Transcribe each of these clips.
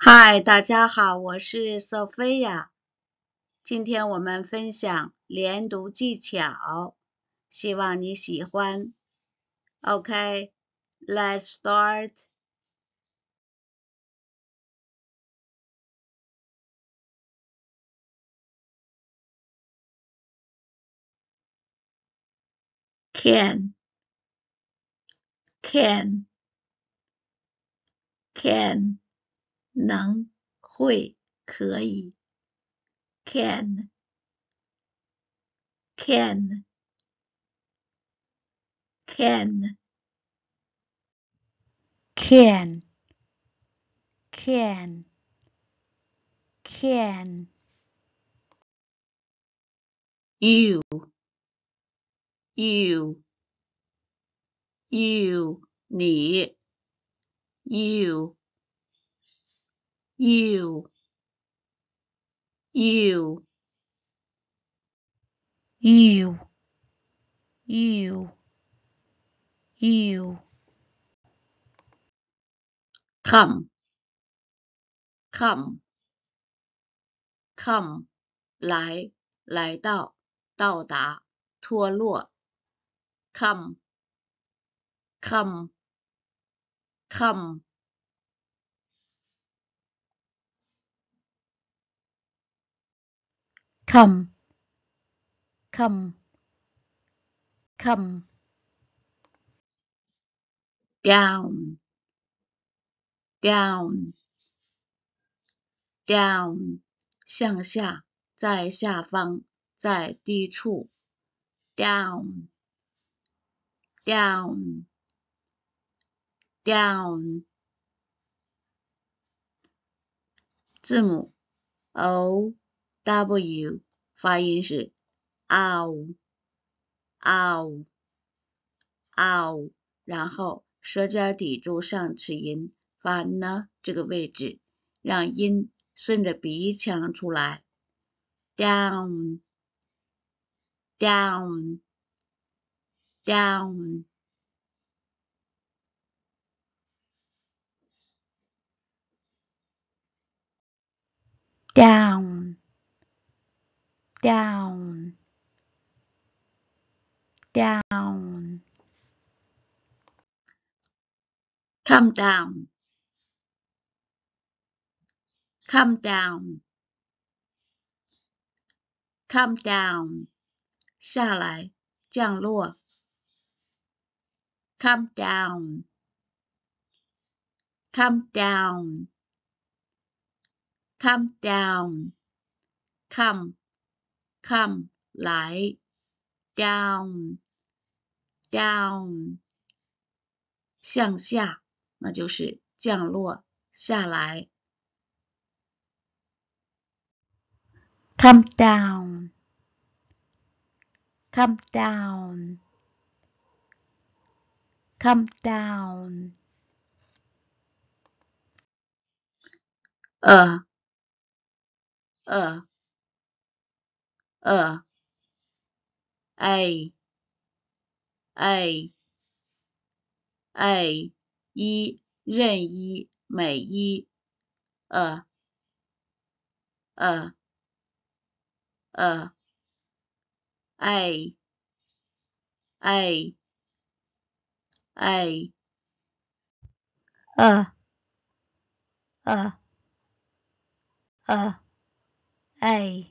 嗨，大家好，我是 Sophia。今天我们分享连读技巧，希望你喜欢。OK，Let's start. Can, can, can. 能会可以，can can can can can can you you you 你 you。you, you, you, you, you. c o m e come come，来来到到达脱落，come come come。come come come down down down 向下，在下方，在低处，down down down 字母 o w 发音是啊呜啊呜啊呜，然后舌尖抵住上齿龈，发呢这个位置，让音顺着鼻腔出来。down down down down。down down come down come down come down 下来降落 come down come down come down come come like down down 向下，那就是降落下来。come down come down come down uh uh 呃，哎，哎，哎，一任意每一，呃，呃，呃，哎，哎，哎，呃，呃，呃，哎。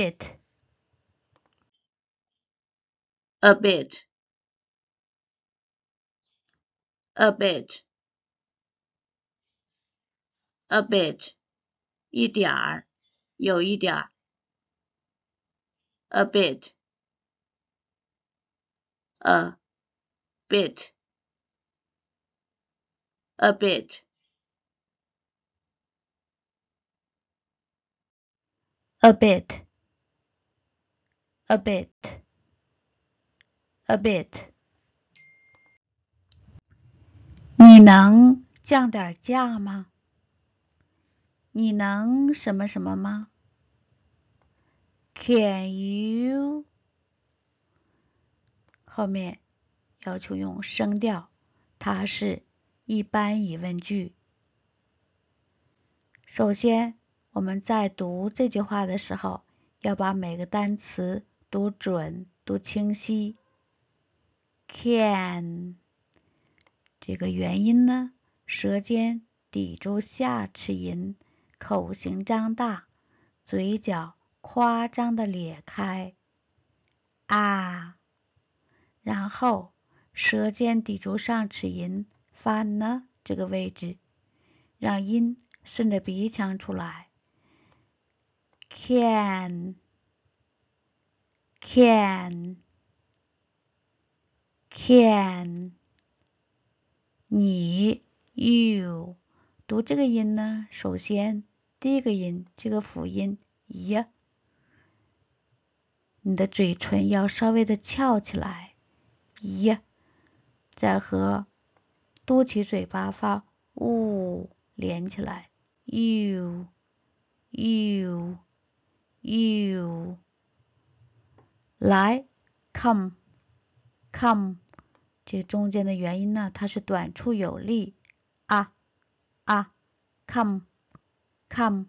bit a bit a bit a bit 一点儿有一点儿 a bit a bit a bit a bit A bit, a bit。你能降点价吗？你能什么什么吗？Can you？后面要求用升调，它是一般疑问句。首先，我们在读这句话的时候，要把每个单词。读准，读清晰。can，这个元音呢，舌尖抵住下齿龈，口型张大，嘴角夸张的咧开。啊，然后舌尖抵住上齿龈，发呢这个位置，让音顺着鼻腔出来。can。Can can，你 you 读这个音呢？首先第一个音，这个辅音 y，你的嘴唇要稍微的翘起来 y，再和嘟起嘴巴发呜连起来 you you you。来，come，come，这中间的元音呢？它是短促有力啊啊，come，come，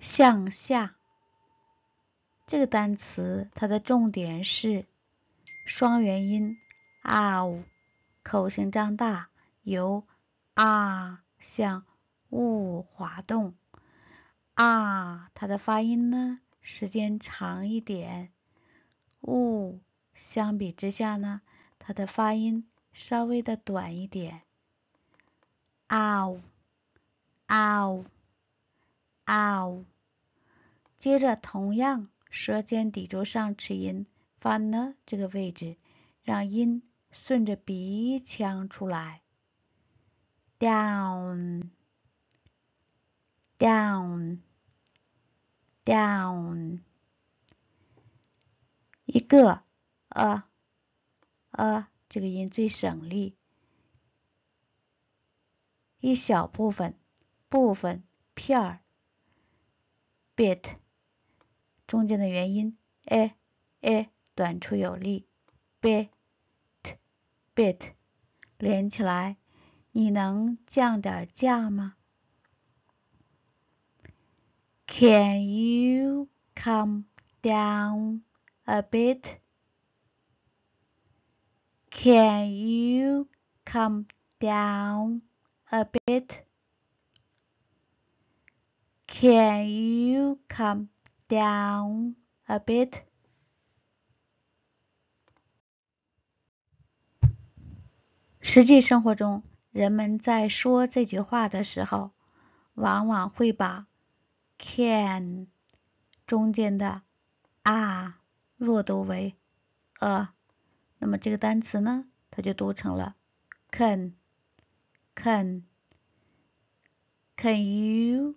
向下。这个单词它的重点是双元音啊呜，口型张大，由啊向呜滑动啊，它的发音呢？时间长一点，呜。相比之下呢，它的发音稍微的短一点 o w o w o 接着同样舌尖抵住上齿龈，发呢这个位置，让音顺着鼻腔出来，down，down。Down，一个，呃，呃，这个音最省力。一小部分，部分片儿，bit，中间的元音 a a 短促有力，b，t，bit，i 连起来，你能降点价吗？Can you come down a bit? Can you come down a bit? Can you come down a bit? bit? can 中间的啊弱读为 a，那么这个单词呢，它就读成了 can can can you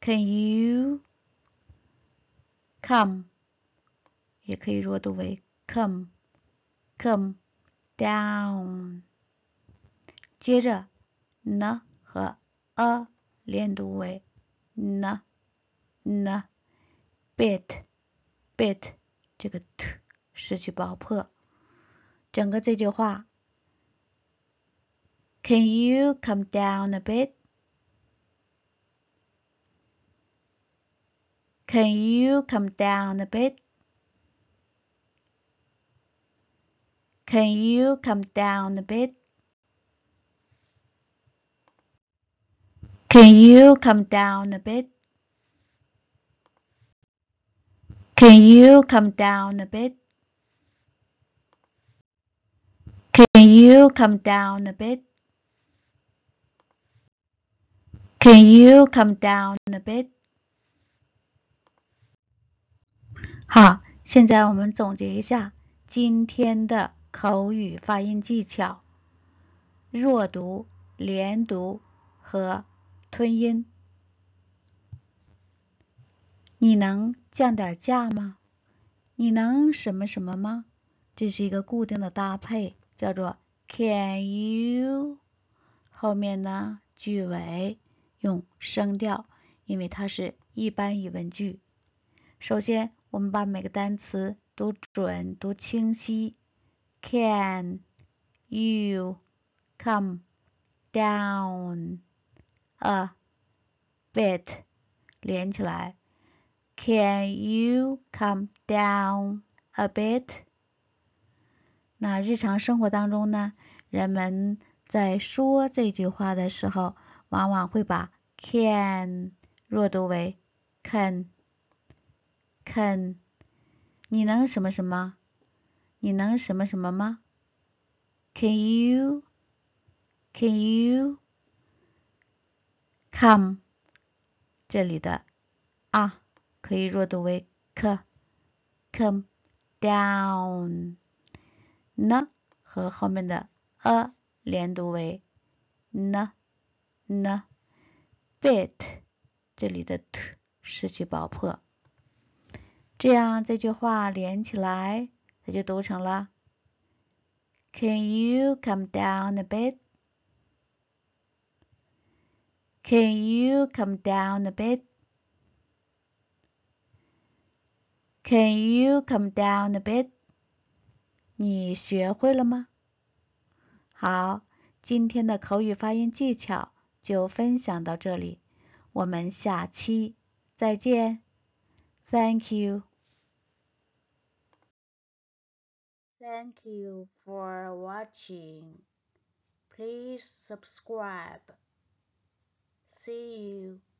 can you come 也可以弱读为 come come down。接着呢和 a。连读为 n n bit bit，这个 t 失去爆破。整个这句话，Can you come down a bit? Can you come down a bit? Can you come down a bit? Can you come down a bit? Can you come down a bit? Can you come down a bit? Can you come down a bit? 好，现在我们总结一下今天的口语发音技巧：弱读、连读和。吞音，你能降点价吗？你能什么什么吗？这是一个固定的搭配，叫做 Can you？后面呢句尾用声调，因为它是一般疑问句。首先，我们把每个单词读准、读清晰。Can you come down？a bit 连起来，Can you come down a bit？那日常生活当中呢，人们在说这句话的时候，往往会把 can 弱读为 can can，你能什么什么？你能什么什么吗？Can you？Can you？Come，这里的啊可以弱读为 k，come down 呢和后面的 a 连读为 n，n bit 这里的 t 失去爆破，这样这句话连起来，它就读成了 Can you come down a bit？Can you come down a bit? Can you come down a bit? 你学会了吗？好，今天的口语发音技巧就分享到这里，我们下期再见。Thank you. Thank you for watching. Please subscribe. See you.